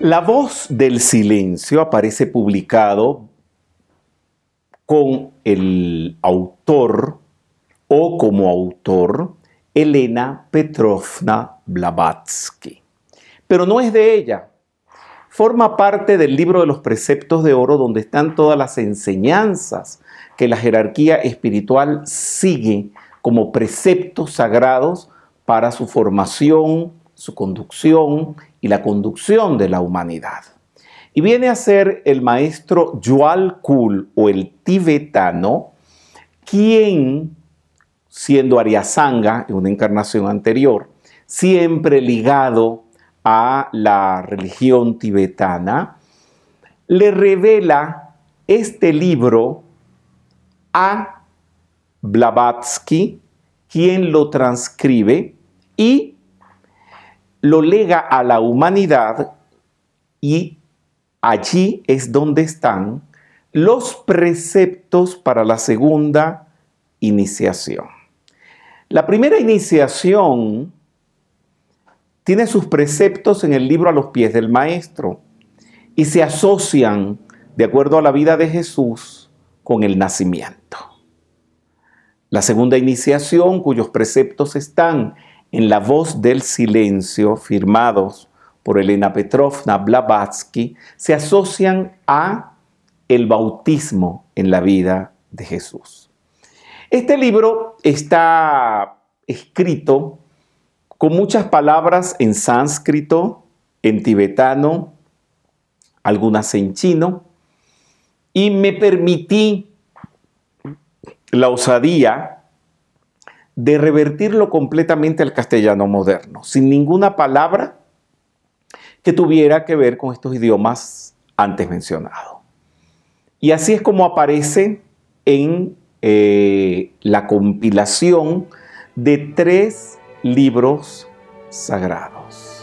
La voz del silencio aparece publicado con el autor o como autor Elena Petrovna Blavatsky. Pero no es de ella. Forma parte del libro de los preceptos de oro donde están todas las enseñanzas que la jerarquía espiritual sigue como preceptos sagrados para su formación, su conducción y la conducción de la humanidad. Y viene a ser el maestro Yual Kul o el tibetano, quien, siendo Ariasanga en una encarnación anterior, siempre ligado a la religión tibetana, le revela este libro a Blavatsky, quien lo transcribe y lo lega a la humanidad y allí es donde están los preceptos para la segunda iniciación. La primera iniciación tiene sus preceptos en el libro a los pies del maestro y se asocian, de acuerdo a la vida de Jesús, con el nacimiento. La segunda iniciación, cuyos preceptos están en La voz del silencio, firmados por Elena Petrovna Blavatsky, se asocian a el bautismo en la vida de Jesús. Este libro está escrito con muchas palabras en sánscrito, en tibetano, algunas en chino, y me permití la osadía de revertirlo completamente al castellano moderno, sin ninguna palabra que tuviera que ver con estos idiomas antes mencionados. Y así es como aparece en eh, la compilación de tres libros sagrados.